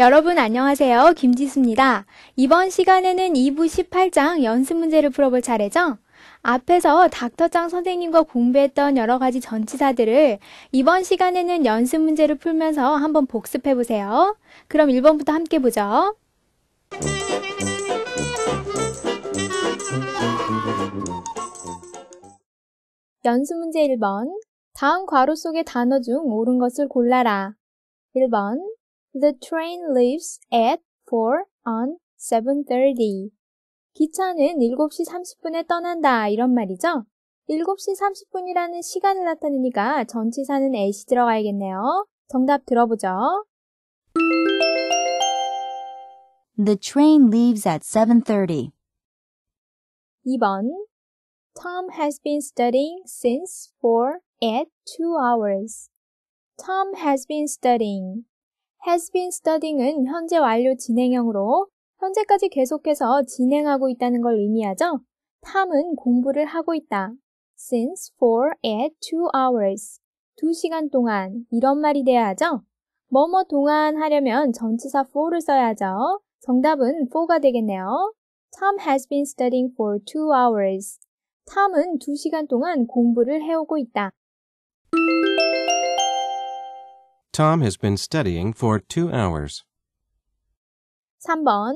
여러분 안녕하세요. 김지수입니다. 이번 시간에는 2부 18장 연습 문제를 풀어볼 차례죠? 앞에서 닥터짱 선생님과 공부했던 여러 가지 전치사들을 이번 시간에는 연습 문제를 풀면서 한번 복습해 보세요. 그럼 1번부터 함께 보죠. 연습 문제 1번. 다음 괄호 속의 단어 중 옳은 것을 골라라. 1번 The train leaves at 4 on 7.30. 기차는 7시 30분에 떠난다 이런 말이죠. 7시 30분이라는 시간을 나타내니까 전치사는 at이 들어가야겠네요. 정답 들어보죠. The train leaves at 7.30. 2번 Tom has been studying since 4 at 2 hours. Tom has been studying. has been studying은 현재 완료 진행형으로 현재까지 계속해서 진행하고 있다는 걸 의미하죠. 탐은 공부를 하고 있다. since for at two hours. 두 시간 동안 이런 말이 돼야 하죠. 뭐뭐 동안 하려면 전치사 for를 써야 하죠. 정답은 for가 되겠네요. Tom has been studying for two hours. 탐은 두시간 동안 공부를 해오고 있다. Tom has been studying for two hours. 3번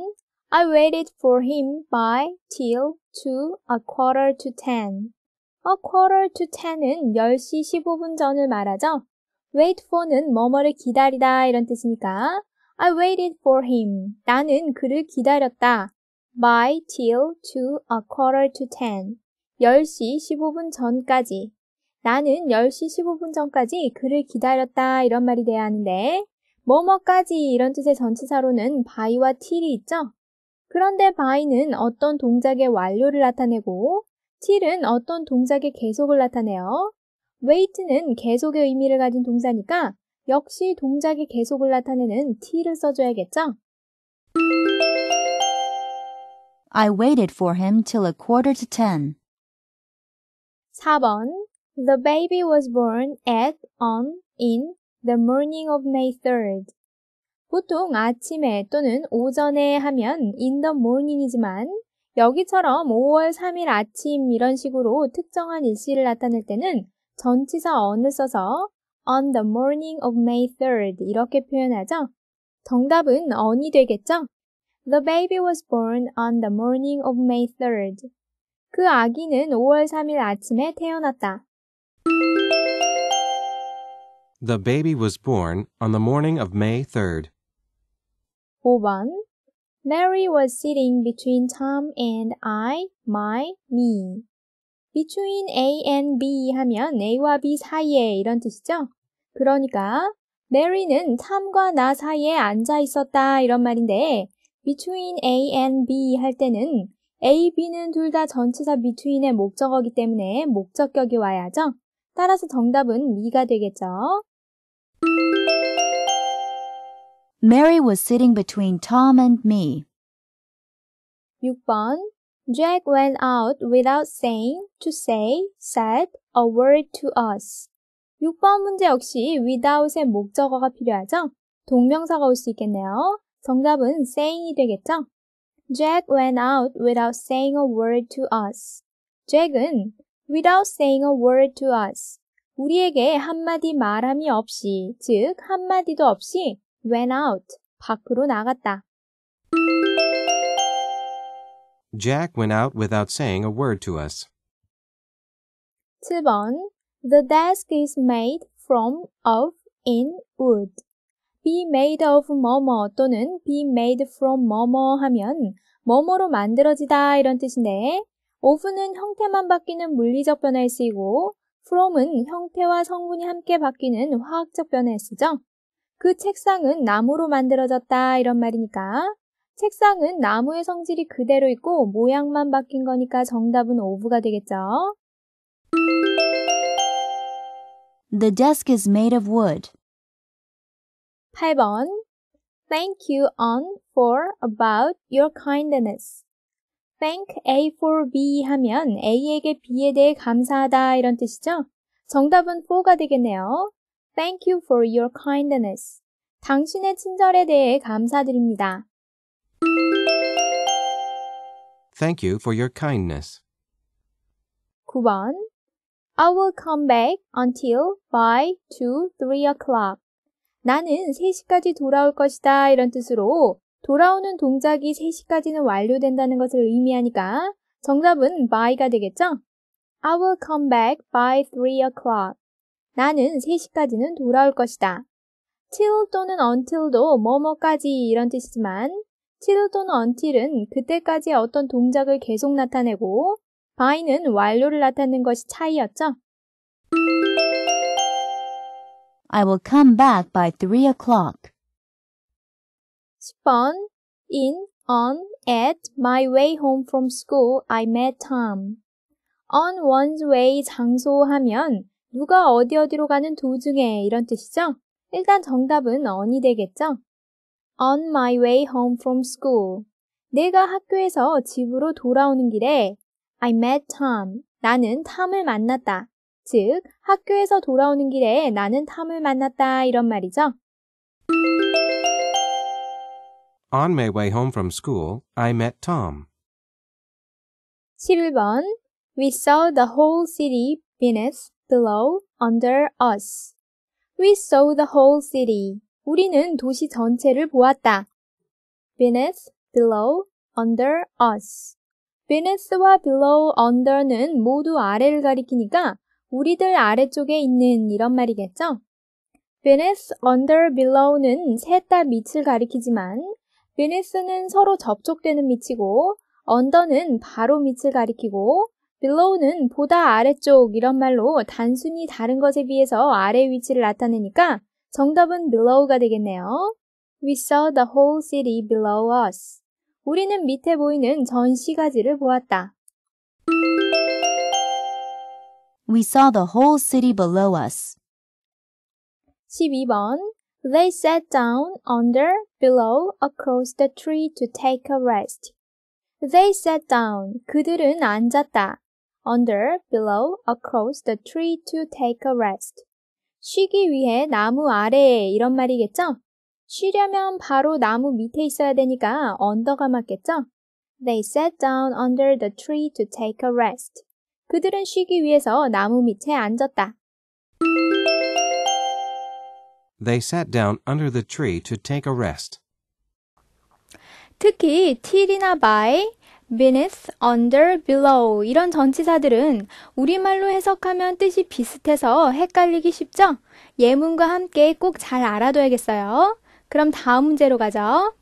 I waited for him by till two a quarter to ten. A quarter to ten은 10시 15분 전을 말하죠. wait for는 뭐뭐를 기다리다 이런 뜻이니까 I waited for him. 나는 그를 기다렸다. by till two a quarter to ten. 10시 15분 전까지. 나는 10시 15분 전까지 그를 기다렸다 이런 말이 돼야 하는데 뭐뭐까지 이런 뜻의 전치사로는 by와 till이 있죠. 그런데 by는 어떤 동작의 완료를 나타내고 till은 어떤 동작의 계속을 나타내요. wait는 계속의 의미를 가진 동사니까 역시 동작의 계속을 나타내는 t를 써줘야겠죠. I waited for him till a quarter to ten. 4번 The baby was born at, on, in the morning of May 3rd. 보통 아침에 또는 오전에 하면 in the morning이지만 여기처럼 5월 3일 아침 이런 식으로 특정한 일시를 나타낼 때는 전치사 on을 써서 on the morning of May 3rd 이렇게 표현하죠. 정답은 on이 되겠죠? The baby was born on the morning of May 3rd. 그 아기는 5월 3일 아침에 태어났다. The baby was born on the morning of May 3rd. 5번 Mary was sitting between Tom and I, my, me. between A and B 하면 A와 B 사이에 이런 뜻이죠. 그러니까 메리는 탐과 나 사이에 앉아 있었다 이런 말인데 between A and B 할 때는 A, B는 둘 다 전치사 between의 목적어기 때문에 목적격이 와야죠. 따라서 정답은 미가 되겠죠. Mary was sitting between Tom and me. 6번 Jack went out without saying, to say, said, a word to us. 6번 문제 역시 without의 목적어가 필요하죠. 동명사가 올 수 있겠네요. 정답은 saying이 되겠죠. Jack went out without saying a word to us. 잭은 without saying a word to us. 우리에게 한마디 말함이 없이, 즉 한마디도 없이 went out, 밖으로 나갔다. Jack went out without saying a word to us. 7번 The desk is made from, of, in wood. be made of 뭐뭐 또는 be made from 뭐뭐 하면 뭐뭐로 만들어지다 이런 뜻인데 of는 형태만 바뀌는 물리적 변화에 쓰이고 from은 형태와 성분이 함께 바뀌는 화학적 변화에 쓰죠. 그 책상은 나무로 만들어졌다 이런 말이니까 책상은 나무의 성질이 그대로 있고 모양만 바뀐 거니까 정답은 오브가 되겠죠. The desk is made of wood. 8번 Thank you on for about your kindness. thank A for B 하면 A에게 B에 대해 감사하다 이런 뜻이죠. 정답은 for가 되겠네요. Thank you for your kindness. 당신의 친절에 대해 감사드립니다. Thank you for your kindness. 9번 I will come back until by 2, 3 o'clock. 나는 3시까지 돌아올 것이다 이런 뜻으로 돌아오는 동작이 3시까지는 완료된다는 것을 의미하니까 정답은 by가 되겠죠? I will come back by 3 o'clock. 나는 3시까지는 돌아올 것이다. till 또는 until도 뭐뭐까지 이런 뜻이지만 till 또는 until은 그때까지 어떤 동작을 계속 나타내고 by는 완료를 나타내는 것이 차이였죠. I will come back by 3 o'clock. 10번 In, on, at my way home from school I met Tom. on one's way 장소하면 누가 어디 어디로 가는 도중에 이런 뜻이죠? 일단 정답은 on이 되겠죠? on my way home from school. 내가 학교에서 집으로 돌아오는 길에 I met Tom. 나는 탐을 만났다. 즉, 학교에서 돌아오는 길에 나는 탐을 만났다. 이런 말이죠. On my way home from school, I met Tom. 11번 We saw the whole city beneath, below, under us. We saw the whole city. 우리는 도시 전체를 보았다. beneath, below, under us. beneath와 below, under는 모두 아래를 가리키니까 우리들 아래쪽에 있는 이런 말이겠죠? beneath, under, below는 셋 다 밑을 가리키지만 베네스는 서로 접촉되는 밑이고 언더는 바로 밑을 가리키고 below는 보다 아래쪽 이런 말로 단순히 다른 것에 비해서 아래 위치를 나타내니까 정답은 below가 되겠네요. We saw the whole city below us. 우리는 밑에 보이는 전 시가지를 보았다. We saw the whole city below us. 12번 They sat down under, below, across the tree to take a rest. They sat down. 그들은 앉았다. Under, below, across the tree to take a rest. 쉬기 위해 나무 아래에 이런 말이겠죠? 쉬려면 바로 나무 밑에 있어야 되니까 언더가 맞겠죠? They sat down under the tree to take a rest. 그들은 쉬기 위해서 나무 밑에 앉았다. They sat down under the tree to take a rest. 특히 틸이나 by, beneath, under, below 이런 전치사들은 우리말로 해석하면 뜻이 비슷해서 헷갈리기 쉽죠? 예문과 함께 꼭 잘 알아둬야겠어요. 그럼 다음 문제로 가죠.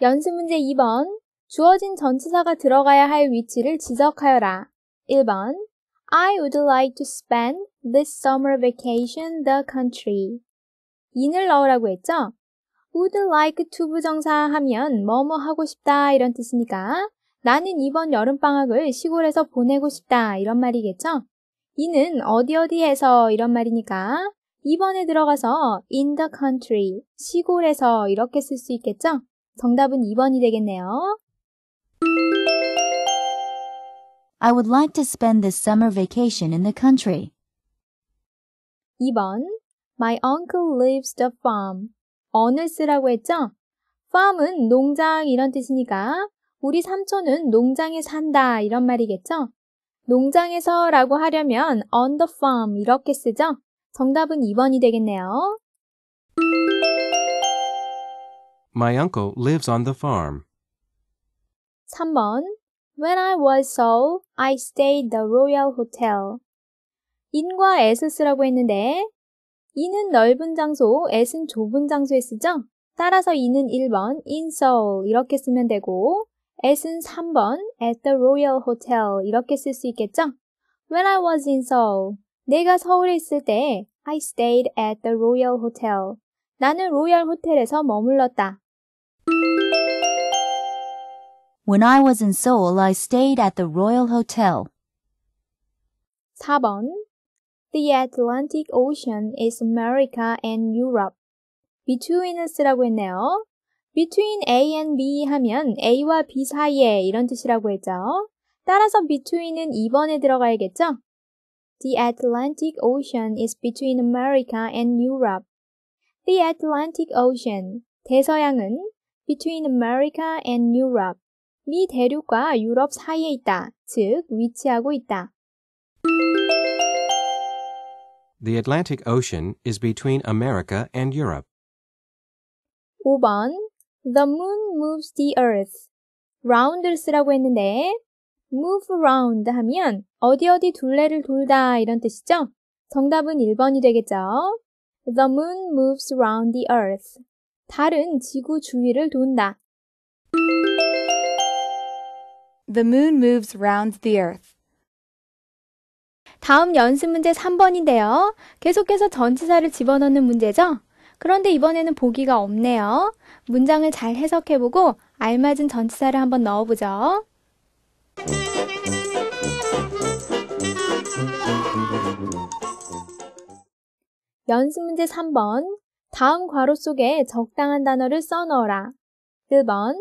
연습 문제 2번. 주어진 전치사가 들어가야 할 위치를 지적하여라. 1번 I would like to spend this summer vacation the country. in을 넣으라고 했죠? would like to 부정사하면 뭐뭐 하고 싶다 이런 뜻이니까 나는 이번 여름방학을 시골에서 보내고 싶다 이런 말이겠죠? 이는 어디 어디에서 이런 말이니까 2번에 들어가서 in the country 시골에서 이렇게 쓸 수 있겠죠? 정답은 2번이 되겠네요. I would like to spend this summer vacation in the country. 2번. My uncle lives the farm. on을 쓰라고 했죠? farm은 농장 이런 뜻이니까 우리 삼촌은 농장에 산다 이런 말이겠죠? 농장에서 라고 하려면 on the farm 이렇게 쓰죠? 정답은 2번이 되겠네요. My uncle lives on the farm. 3번 When I was Seoul, I stayed the Royal Hotel. 인과 at을 라고 했는데 인은 넓은 장소, at은 좁은 장소에 쓰죠? 따라서 인은 1번 in Seoul 이렇게 쓰면 되고 at은 3번 at the Royal Hotel 이렇게 쓸 수 있겠죠? When I was in Seoul, 내가 서울에 있을 때 I stayed at the Royal Hotel. 나는 로얄 호텔에서 머물렀다. When I was in Seoul, I stayed at the Royal Hotel. 4번. The Atlantic Ocean is America and Europe. Between us라고 했네요. Between A and B 하면 A와 B 사이에 이런 뜻이라고 했죠. 따라서 between은 2번에 들어가야겠죠? The Atlantic Ocean is between America and Europe. The Atlantic Ocean, 대서양은 between America and Europe. 미 대륙과 유럽 사이에 있다, 즉 위치하고 있다. The Atlantic Ocean is between America and Europe. 5번 The moon moves the earth. round 쓰라고 했는데 move r o u n d 하면 어디 어디 둘레를 돌다 이런 뜻이죠? 정답은 1번이 되겠죠. The moon moves round the earth. 달은 지구 주위를 돈다. The moon moves round the earth. 다음 연습 문제 3번인데요. 계속해서 전치사를 집어넣는 문제죠? 그런데 이번에는 보기가 없네요. 문장을 잘 해석해보고 알맞은 전치사를 한번 넣어보죠. 연습 문제 3번. 다음 괄호 속에 적당한 단어를 써넣어라. 1번,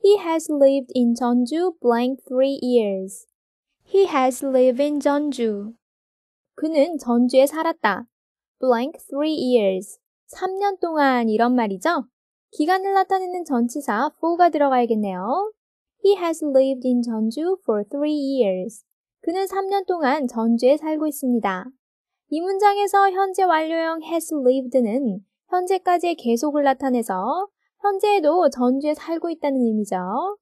He has lived in Jeonju blank three years. He has lived in Jeonju. 그는 전주에 살았다. blank three years. 3년 동안 이런 말이죠. 기간을 나타내는 전치사 for가 들어가야겠네요. He has lived in Jeonju for three years. 그는 3년 동안 전주에 살고 있습니다. 이 문장에서 현재 완료형 has lived는 현재까지의 계속을 나타내서 현재에도 전주에 살고 있다는 의미죠.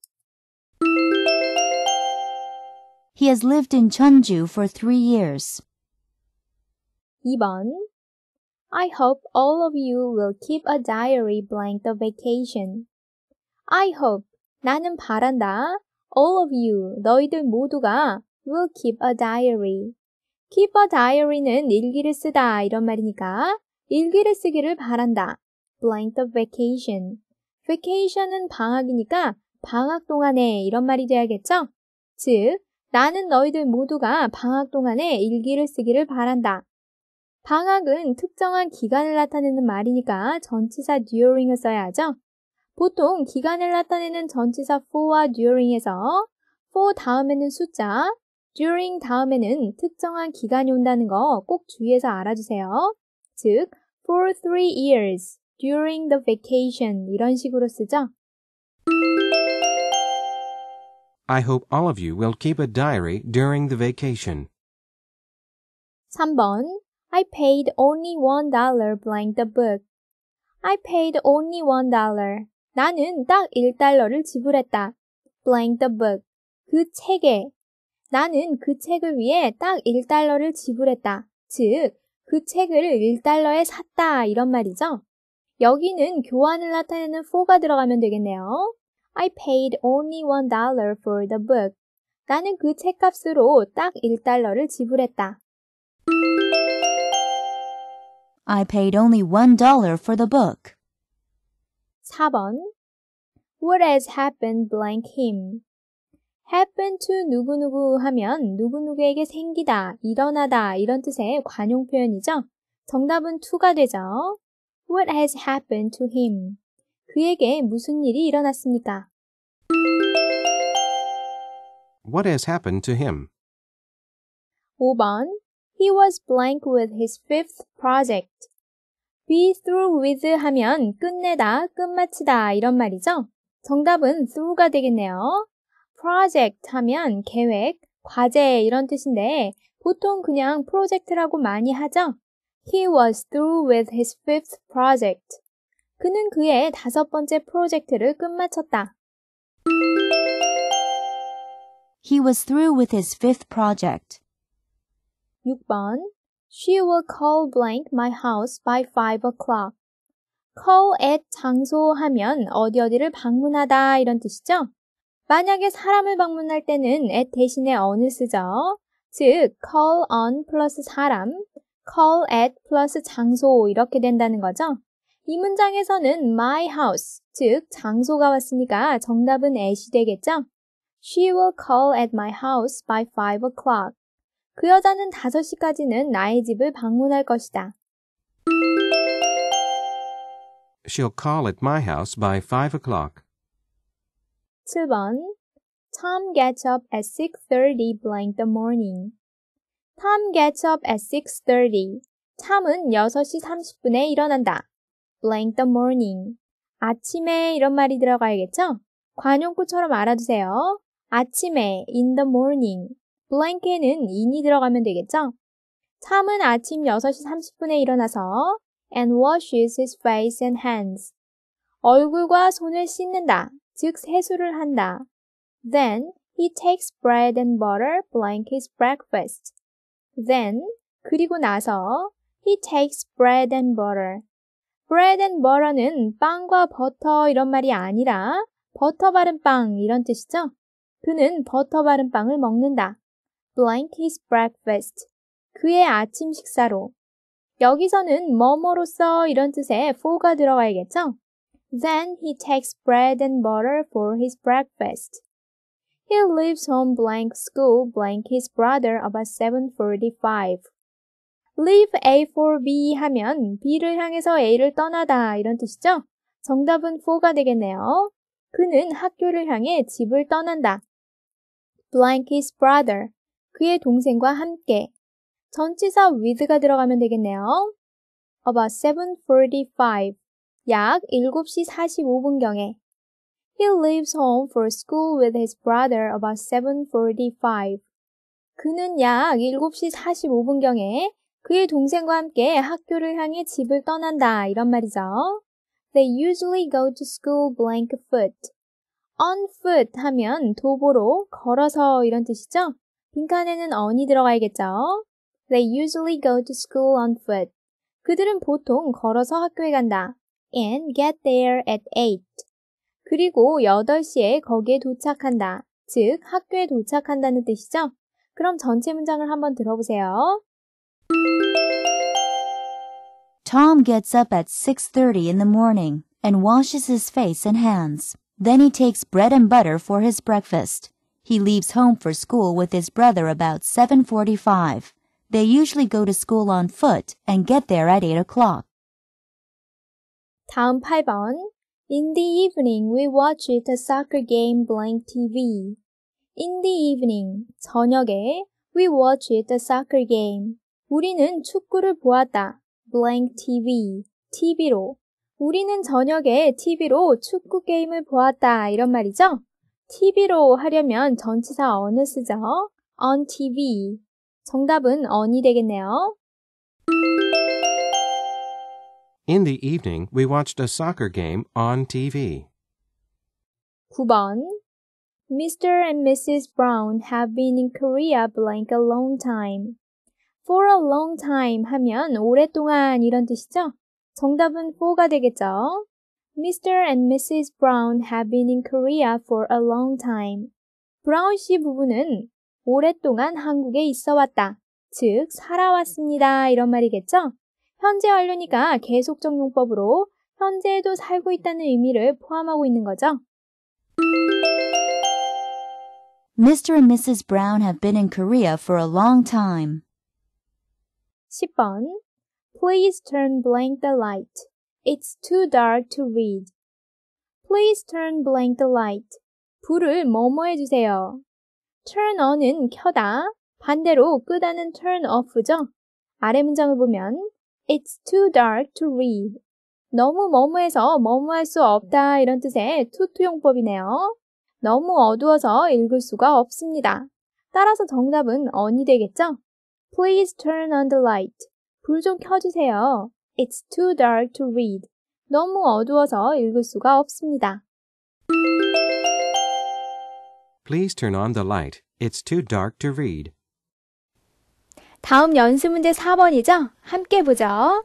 He has lived in Chunju for three years. 2번 I hope all of you will keep a diary blank the vacation. I hope 나는 바란다. All of you 너희들 모두가 will keep a diary. keep a diary는 일기를 쓰다 이런 말이니까 일기를 쓰기를 바란다. blank the vacation. vacation은 방학이니까 방학 동안에 이런 말이 돼야겠죠? 즉, 나는 너희들 모두가 방학 동안에 일기를 쓰기를 바란다. 방학은 특정한 기간을 나타내는 말이니까 전치사 during을 써야 하죠. 보통 기간을 나타내는 전치사 for와 during에서 for 다음에는 숫자, during 다음에는 특정한 기간이 온다는 거 꼭 주의해서 알아주세요. 즉, for three years, during the vacation 이런 식으로 쓰죠. I hope all of you will keep a diary during the vacation. 3번 I paid only one dollar blank the book. I paid only one dollar. 나는 딱 1달러를 지불했다. blank the book. 그 책에. 나는 그 책을 위해 딱 1달러를 지불했다. 즉, 그 책을 1달러에 샀다. 이런 말이죠. 여기는 교환을 나타내는 for가 들어가면 되겠네요. I paid only one dollar for the book. 나는 그 책값으로 딱 1달러를 지불했다. I paid only one dollar for the book. 4번 What has happened blank him? happen to 누구누구 하면 누구누구에게 생기다, 일어나다 이런 뜻의 관용 표현이죠. 정답은 to가 되죠. What has happened to him? 그에게 무슨 일이 일어났습니까? What has happened to him? 5번 He was blank with his fifth project. be through with 하면 끝내다, 끝마치다 이런 말이죠. 정답은 through가 되겠네요. project 하면 계획, 과제 이런 뜻인데 보통 그냥 프로젝트라고 많이 하죠. He was through with his fifth project. 그는 그의 다섯 번째 프로젝트를 끝마쳤다. He was through with his fifth project. 6번 She will call blank my house by 5 o'clock. call at 장소 하면 어디 어디를 방문하다 이런 뜻이죠. 만약에 사람을 방문할 때는 at 대신에 on을 쓰죠. 즉, call on 플러스 사람 call at 플러스 장소 이렇게 된다는 거죠. 이 문장에서는 my house, 즉 장소가 왔으니까 정답은 at이 되겠죠. She will call at my house by 5 o'clock. 그 여자는 5시까지는 나의 집을 방문할 것이다. She'll call at my house by 5 o'clock. 7번 Tom gets up at 6:30 blank the morning. Tom gets up at 6.30. 탐은 6시 30분에 일어난다. blank the morning. 아침에 이런 말이 들어가야겠죠? 관용구처럼 알아두세요. 아침에 in the morning. blank에는 in이 들어가면 되겠죠? 탐은 아침 6시 30분에 일어나서 and washes his face and hands. 얼굴과 손을 씻는다. 즉 세수를 한다. Then he takes bread and butter blank his breakfast. Then, 그리고 나서 he takes bread and butter. bread and butter는 빵과 버터 이런 말이 아니라 버터 바른 빵 이런 뜻이죠. 그는 버터 바른 빵을 먹는다. blank his breakfast. 그의 아침 식사로. 여기서는 뭐뭐로써 이런 뜻에 for가 들어가야겠죠? Then he takes bread and butter for his breakfast. He leaves home blank school blank his brother about 7.45. leave A for B 하면 B를 향해서 A를 떠나다 이런 뜻이죠? 정답은 4가 되겠네요. 그는 학교를 향해 집을 떠난다. blank his brother. 그의 동생과 함께. 전치사 with가 들어가면 되겠네요. about 7.45. 약 7시 45분경에. He leaves home for school with his brother about 7:45. 그는 약 7시 45분경에 그의 동생과 함께 학교를 향해 집을 떠난다. 이런 말이죠. They usually go to school blank foot. on foot 하면 도보로 걸어서 이런 뜻이죠. 빈칸에는 on이 들어가야겠죠. They usually go to school on foot. 그들은 보통 걸어서 학교에 간다. And get there at 8. 그리고 8시에 거기에 도착한다. 즉, 학교에 도착한다는 뜻이죠? 그럼 전체 문장을 한번 들어보세요. Tom gets up at 6:30 in the morning and washes his face and hands. Then he takes bread and butter for his breakfast. He leaves home for school with his brother about 7:45. They usually go to school on foot and get there at 8 o'clock. 다음 8번. In the evening, we watched a soccer game blank TV. In the evening, 저녁에 we watched a soccer game. 우리는 축구를 보았다. blank TV, TV로. 우리는 저녁에 TV로 축구 게임을 보았다. 이런 말이죠. TV로 하려면 전치사 언을 쓰죠. on TV. 정답은 on이 되겠네요. In the evening, we watched a soccer game on TV. 9번 Mr. and Mrs. Brown have been in Korea blank a long time. For a long time 하면 오랫동안 이런 뜻이죠? 정답은 for가 되겠죠? Mr. and Mrs. Brown have been in Korea for a long time. 브라운 씨 부부는 오랫동안 한국에 있어 왔다. 즉, 살아왔습니다. 이런 말이겠죠? 현재 완료니까 계속적 용법으로 현재에도 살고 있다는 의미를 포함하고 있는 거죠. Mr. and Mrs. Brown have been in Korea for a long time. 10번 Please turn blank the light. It's too dark to read. Please turn blank the light. 불을 뭐뭐 해주세요. turn on은 켜다. 반대로 끄다는 turn off죠. 아래 문장을 보면 It's too dark to read. 너무 머무해서 머무할 수 없다 이런 뜻의 투투 용법이네요. 너무 어두워서 읽을 수가 없습니다. 따라서 정답은 언이 되겠죠? Please turn on the light. 불 좀 켜주세요. It's too dark to read. 너무 어두워서 읽을 수가 없습니다. Please turn on the light. It's too dark to read. 다음 연습 문제 4번이죠? 함께 보죠.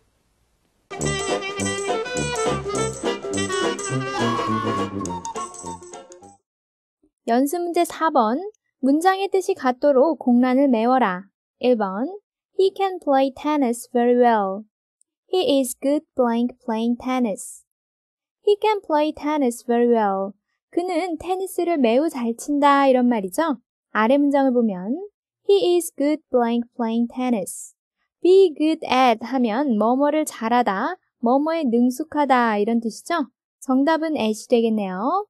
연습 문제 4번. 문장의 뜻이 같도록 공란을 메워라. 1번. He can play tennis very well. He is good blank playing tennis. He can play tennis very well. 그는 테니스를 매우 잘 친다 이런 말이죠. 아래 문장을 보면 He is good blank playing tennis. be good at 하면 뭐뭐를 잘하다, 뭐뭐에 능숙하다 이런 뜻이죠? 정답은 at이 되겠네요.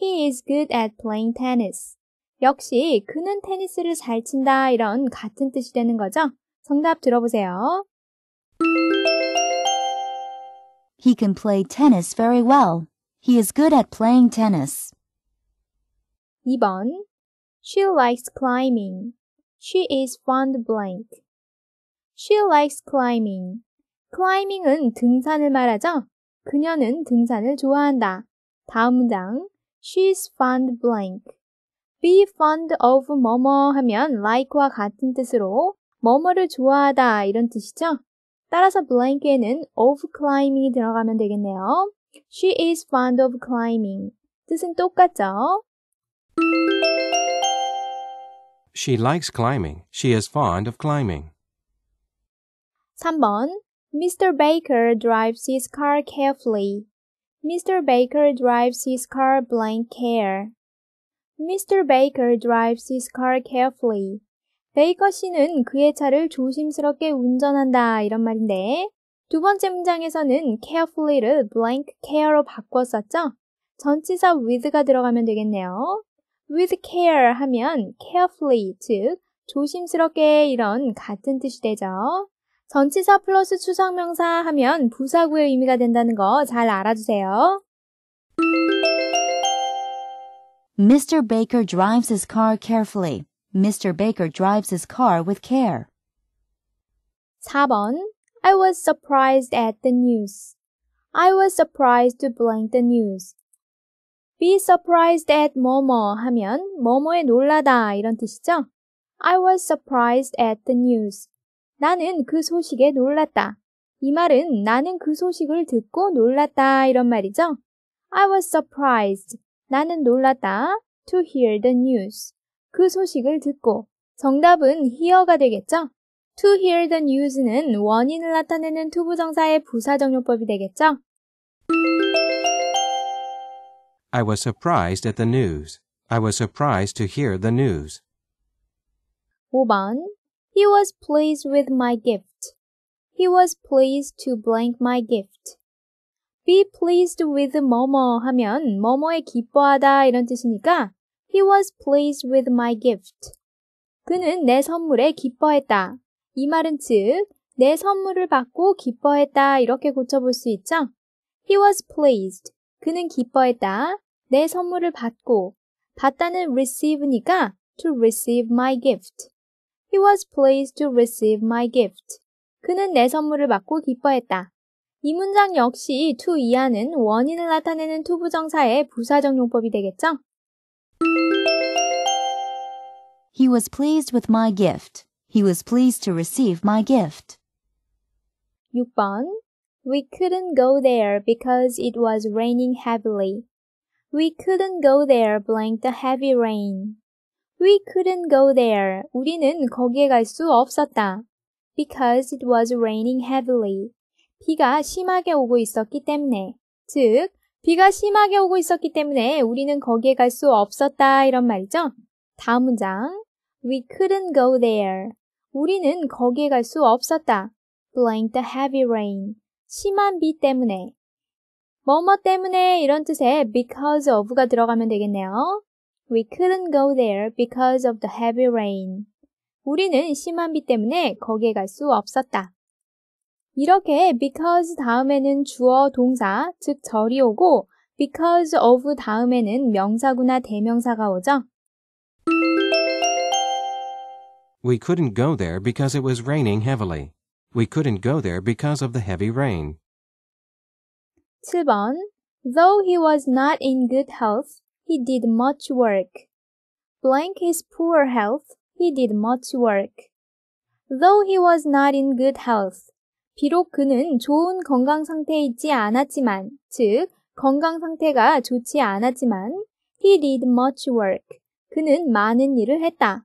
He is good at playing tennis. 역시 그는 테니스를 잘 친다 이런 같은 뜻이 되는 거죠? 정답 들어보세요. He can play tennis very well. He is good at playing tennis. 2번 She likes climbing. She is fond blank. She likes climbing. climbing은 등산을 말하죠. 그녀는 등산을 좋아한다. 다음 문장. She's fond blank. be fond of 뭐뭐 하면 like와 같은 뜻으로 뭐뭐를 좋아하다 이런 뜻이죠. 따라서 blank에는 of climbing이 들어가면 되겠네요. She is fond of climbing. 뜻은 똑같죠? She likes climbing. She is fond of climbing. 3번. Mr. Baker drives his car carefully. Mr. Baker drives his car blank care. Mr. Baker drives his car carefully. 베이커 씨는 그의 차를 조심스럽게 운전한다 이런 말인데 두 번째 문장에서는 carefully를 blank care로 바꿨었죠? 전치사 with가 들어가면 되겠네요 with care 하면 carefully 즉 조심스럽게 이런 같은 뜻이 되죠. 전치사 플러스 추상명사 하면 부사구의 의미가 된다는 거 잘 알아주세요. Mr. Baker drives his car carefully. Mr. Baker drives his car with care. 4번 I was surprised at the news. I was surprised to blank the news. be surprised at 뭐뭐 하면 뭐뭐에 놀라다 이런 뜻이죠. I was surprised at the news. 나는 그 소식에 놀랐다. 이 말은 나는 그 소식을 듣고 놀랐다 이런 말이죠. I was surprised. 나는 놀랐다. to hear the news. 그 소식을 듣고. 정답은 hear가 되겠죠? to hear the news는 원인을 나타내는 투부정사의 부사정용법이 되겠죠? I was surprised at the news. I was surprised to hear the news. 5번 He was pleased with my gift. He was pleased to blank my gift. Be pleased with 뭐뭐 하면 뭐뭐에 기뻐하다 이런 뜻이니까 He was pleased with my gift. 그는 내 선물에 기뻐했다. 이 말은 즉, 내 선물을 받고 기뻐했다 이렇게 고쳐볼 수 있죠? He was pleased. 그는 기뻐했다. 내 선물을 받고 받다는 receive니까 to receive my gift. He was pleased to receive my gift. 그는 내 선물을 받고 기뻐했다. 이 문장 역시 to 이하는 원인을 나타내는 투부정사의 부사적 용법이 되겠죠? He was pleased with my gift. He was pleased to receive my gift. 6번 We couldn't go there because it was raining heavily. We couldn't go there, blank the heavy rain. We couldn't go there. 우리는 거기에 갈 수 없었다. Because it was raining heavily. 비가 심하게 오고 있었기 때문에. 즉, 비가 심하게 오고 있었기 때문에 우리는 거기에 갈 수 없었다. 이런 말이죠. 다음 문장. We couldn't go there. 우리는 거기에 갈 수 없었다. blank the heavy rain. 심한 비 때문에. 뭐뭐 때문에 이런 뜻에 because of가 들어가면 되겠네요. We couldn't go there because of the heavy rain. 우리는 심한 비 때문에 거기에 갈 수 없었다. 이렇게 because 다음에는 주어 동사, 즉 절이 오고 because of 다음에는 명사구나 대명사가 오죠. We couldn't go there because it was raining heavily. We couldn't go there because of the heavy rain. 7번 Though he was not in good health, he did much work. Blank is poor health, he did much work. Though he was not in good health. 비록 그는 좋은 건강 상태에 있지 않았지만, 즉, 건강 상태가 좋지 않았지만, he did much work. 그는 많은 일을 했다.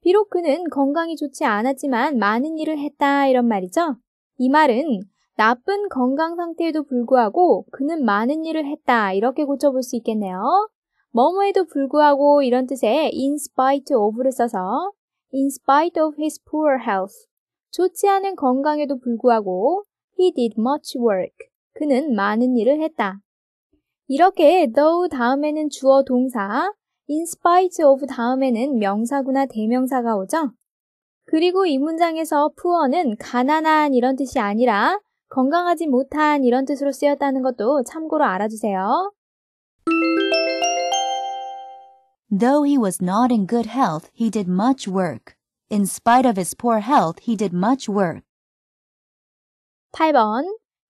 비록 그는 건강이 좋지 않았지만 많은 일을 했다 이런 말이죠. 이 말은 나쁜 건강 상태에도 불구하고 그는 많은 일을 했다. 이렇게 고쳐볼 수 있겠네요. 뭐뭐에도 불구하고 이런 뜻의 in spite of를 써서 in spite of his poor health. 좋지 않은 건강에도 불구하고 he did much work. 그는 많은 일을 했다. 이렇게 though 다음에는 주어 동사, in spite of 다음에는 명사구나 대명사가 오죠? 그리고 이 문장에서 poor는 가난한 이런 뜻이 아니라 건강하지 못한 이런 뜻으로 쓰였다는 것도 참고로 알아주세요. Though he was not in good health, he did much work. In spite of his poor health, he did much work. 8번.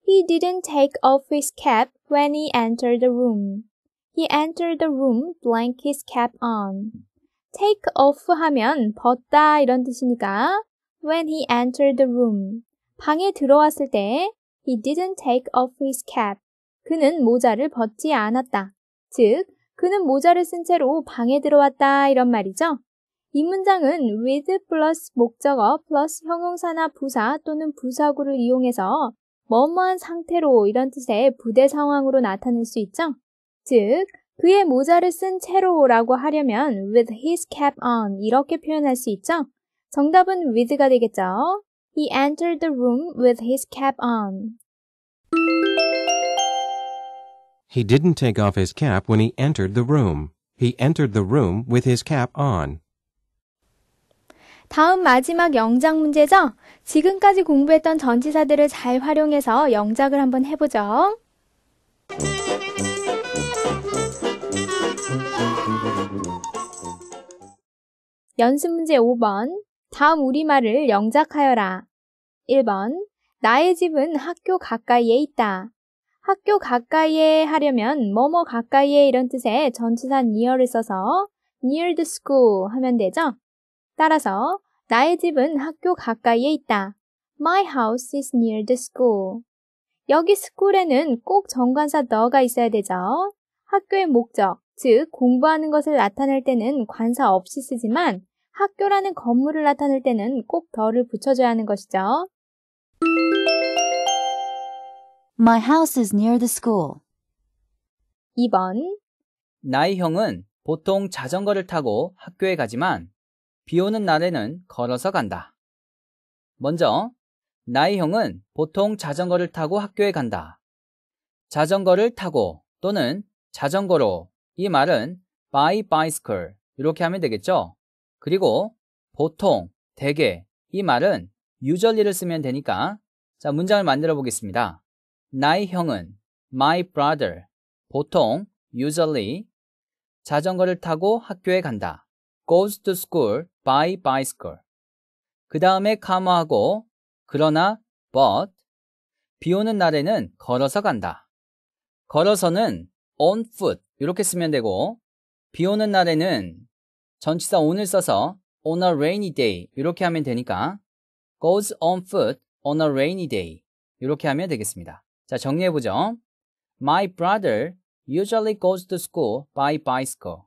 He didn't take off his cap when he entered the room. He entered the room blank his cap on. take off 하면 벗다 이런 뜻이니까 when he entered the room 방에 들어왔을 때 he didn't take off his cap. 그는 모자를 벗지 않았다. 즉, 그는 모자를 쓴 채로 방에 들어왔다 이런 말이죠. 이 문장은 with plus 목적어 plus 형용사나 부사 또는 부사구를 이용해서 뭐뭐한 상태로 이런 뜻의 부대 상황으로 나타낼 수 있죠. 즉, 그의 모자를 쓴 채로라고 하려면 with his cap on 이렇게 표현할 수 있죠. 정답은 with가 되겠죠. He entered the room with his cap on. He didn't take off his cap when he entered the room. He entered the room with his cap on. 다음 마지막 영작 문제죠? 지금까지 공부했던 전치사들을 잘 활용해서 영작을 한번 해보죠. 연습 문제 5번. 다음 우리말을 영작하여라. 1번. 나의 집은 학교 가까이에 있다. 학교 가까이에 하려면 뭐뭐 가까이에 이런 뜻의 전치사 near을 써서 near the school 하면 되죠. 따라서 나의 집은 학교 가까이에 있다. My house is near the school. 여기 school에는 꼭 정관사 너가 있어야 되죠. 학교의 목적, 즉 공부하는 것을 나타낼 때는 관사 없이 쓰지만 학교라는 건물을 나타낼 때는 꼭 덜을 붙여줘야 하는 것이죠. My house is near the school. 2번 나의 형은 보통 자전거를 타고 학교에 가지만 비 오는 날에는 걸어서 간다. 먼저 나의 형은 보통 자전거를 타고 학교에 간다. 자전거를 타고 또는 자전거로 이 말은 by bicycle 이렇게 하면 되겠죠? 그리고 보통, 대개 이 말은 유저리를 쓰면 되니까 자 문장을 만들어 보겠습니다. 나의 형은 my brother 보통 usually 자전거를 타고 학교에 간다. goes to school by bicycle 그 다음에 카마하고 그러나 but 비 오는 날에는 걸어서 간다. 걸어서는 on foot 이렇게 쓰면 되고 비 오는 날에는 전치사 오늘 써서 on a rainy day 이렇게 하면 되니까 goes on foot on a rainy day 이렇게 하면 되겠습니다. 자, 정리해 보죠. My brother usually goes to school by bicycle,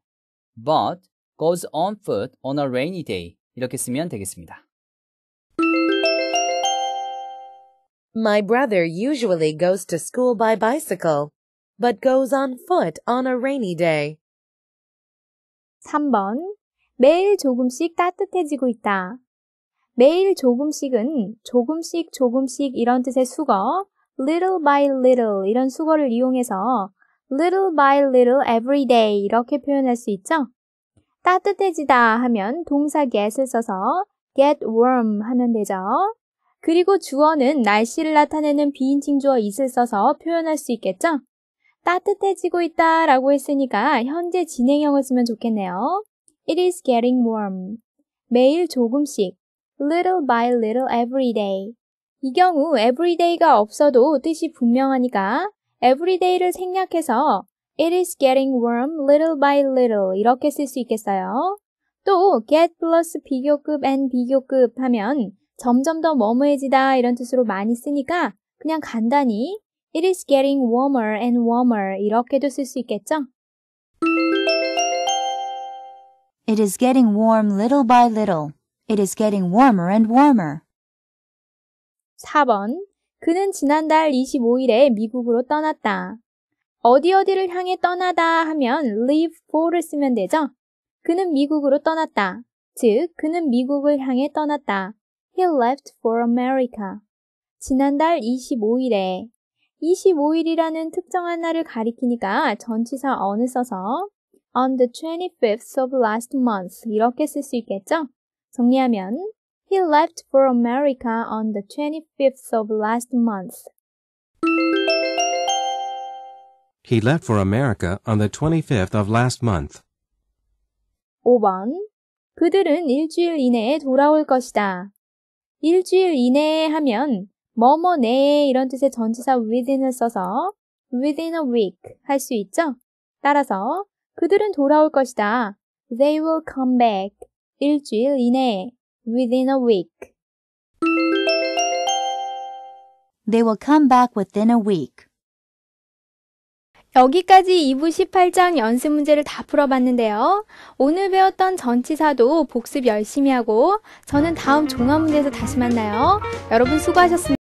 but goes on foot on a rainy day. 이렇게 쓰면 되겠습니다. My brother usually goes to school by bicycle, but goes on foot on a rainy day. 3번 매일 조금씩 따뜻해지고 있다. 매일 조금씩은 조금씩 조금씩 이런 뜻의 수거, little by little 이런 수거를 이용해서 little by little every day 이렇게 표현할 수 있죠. 따뜻해지다 하면 동사 get을 써서 get warm 하면 되죠. 그리고 주어는 날씨를 나타내는 비인칭 주어 it을 써서 표현할 수 있겠죠. 따뜻해지고 있다 라고 했으니까 현재 진행형을 쓰면 좋겠네요. It is getting warm. 매일 조금씩. Little by little every day. 이 경우 everyday가 없어도 뜻이 분명하니까 everyday를 생략해서 It is getting warm little by little 이렇게 쓸 수 있겠어요. 또 get plus 비교급 and 비교급 하면 점점 더 머무해지다 이런 뜻으로 많이 쓰니까 그냥 간단히 It is getting warmer and warmer 이렇게도 쓸 수 있겠죠? It is getting warm little by little. It is getting warmer and warmer. 4번. 그는 지난달 25일에 미국으로 떠났다. 어디 어디를 향해 떠나다 하면 leave for를 쓰면 되죠? 그는 미국으로 떠났다. 즉, 그는 미국을 향해 떠났다. He left for America. 지난달 25일에 25일이라는 특정한 날을 가리키니까 전치사 언을 써서 on the 25th of last month 이렇게 쓸 수 있겠죠? 정리하면 He left for America on the 25th of last month. He left for America on the 25th of last month. 5번 그들은 일주일 이내에 돌아올 것이다. 일주일 이내에 하면 뭐뭐 내에 이런 뜻의 전치사 within을 써서 within a week 할 수 있죠? 따라서 그들은 돌아올 것이다. They will come back. 일주일 이내에. Within a week. They will come back within a week. 여기까지 2부 18장 연습 문제를 다 풀어봤는데요. 오늘 배웠던 전치사도 복습 열심히 하고 저는 다음 종합 문제에서 다시 만나요. 여러분 수고하셨습니다.